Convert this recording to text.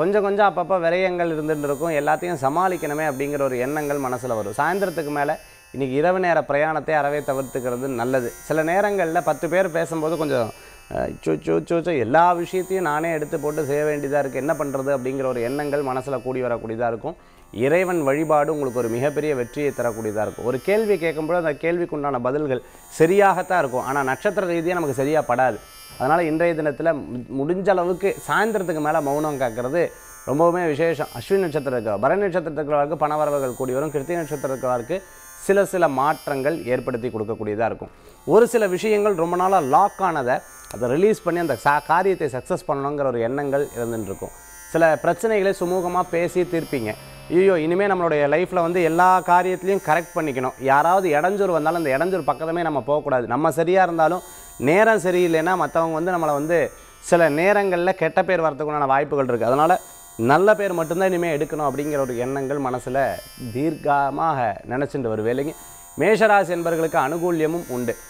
கொஞ்சம் கொஞ்சம் அப்பப்போ விரயங்கள் இருந்துகிட்டு இருக்கும் எல்லாத்தையும் சமாளிக்கணுமே அப்படிங்கிற ஒரு எண்ணங்கள் மனசில் வரும் சாயந்தரத்துக்கு மேலே இன்றைக்கி இரவு நேர பிரயாணத்தை அறவே தவிர்த்துக்கிறது நல்லது சில நேரங்களில் பத்து பேர் பேசும்போது கொஞ்சம் சோ சோ சோ சோ எல்லா விஷயத்தையும் நானே எடுத்து போட்டு செய்ய வேண்டியதாக இருக்குது என்ன பண்ணுறது அப்படிங்கிற ஒரு எண்ணங்கள் மனசில் கூடி வரக்கூடியதாக இருக்கும் இறைவன் வழிபாடு உங்களுக்கு ஒரு மிகப்பெரிய வெற்றியை தரக்கூடியதாக இருக்கும் ஒரு கேள்வி கேட்கும்போது அந்த கேள்விக்குண்டான பதில்கள் சரியாகத்தான் இருக்கும் ஆனால் நட்சத்திர ரீதியாக நமக்கு சரியாக படாது அதனால் இன்றைய தினத்தில் முடிஞ்ச அளவுக்கு சாயந்தரத்துக்கு மேலே மௌனம் காக்கிறது ரொம்பவுமே விசேஷம் அஸ்வின் நட்சத்திரத்துக்கு பரணி நட்சத்திரத்துக்கு பணவரவுகள் கூடி வரும் கிருத்திக நட்சத்திரக்காருக்கு சில சில மாற்றங்கள் ஏற்படுத்தி கொடுக்கக்கூடியதாக இருக்கும் ஒரு சில விஷயங்கள் ரொம்ப நாளாக லாக் ஆனதை அதை ரிலீஸ் பண்ணி அந்த சா காரியத்தை சக்ஸஸ் பண்ணணுங்கிற ஒரு எண்ணங்கள் இருந்துகிட்டு இருக்கும் சில பிரச்சனைகளை சுமூகமாக பேசி தீர்ப்பீங்க ஐயோ இனிமேல் நம்மளுடைய லைஃப்பில் வந்து எல்லா காரியத்துலையும் கரெக்ட் பண்ணிக்கணும் யாராவது இடஞ்சூர் வந்தாலும் அந்த இடஞ்சூர் பக்கத்துமே நம்ம போகக்கூடாது நம்ம சரியாக இருந்தாலும் நேரம் சரியில்லைன்னா மற்றவங்க வந்து நம்மளை வந்து சில நேரங்களில் கெட்ட பேர் வரத்துக்குண்டான வாய்ப்புகள் இருக்குது அதனால் நல்ல பேர் மட்டும்தான் இனிமேல் எடுக்கணும் அப்படிங்கிற ஒரு எண்ணங்கள் மனசில் தீர்க்கமாக நினச்சிட்டு வேலைங்க மேஷராசி என்பவர்களுக்கு அனுகூல்யமும் உண்டு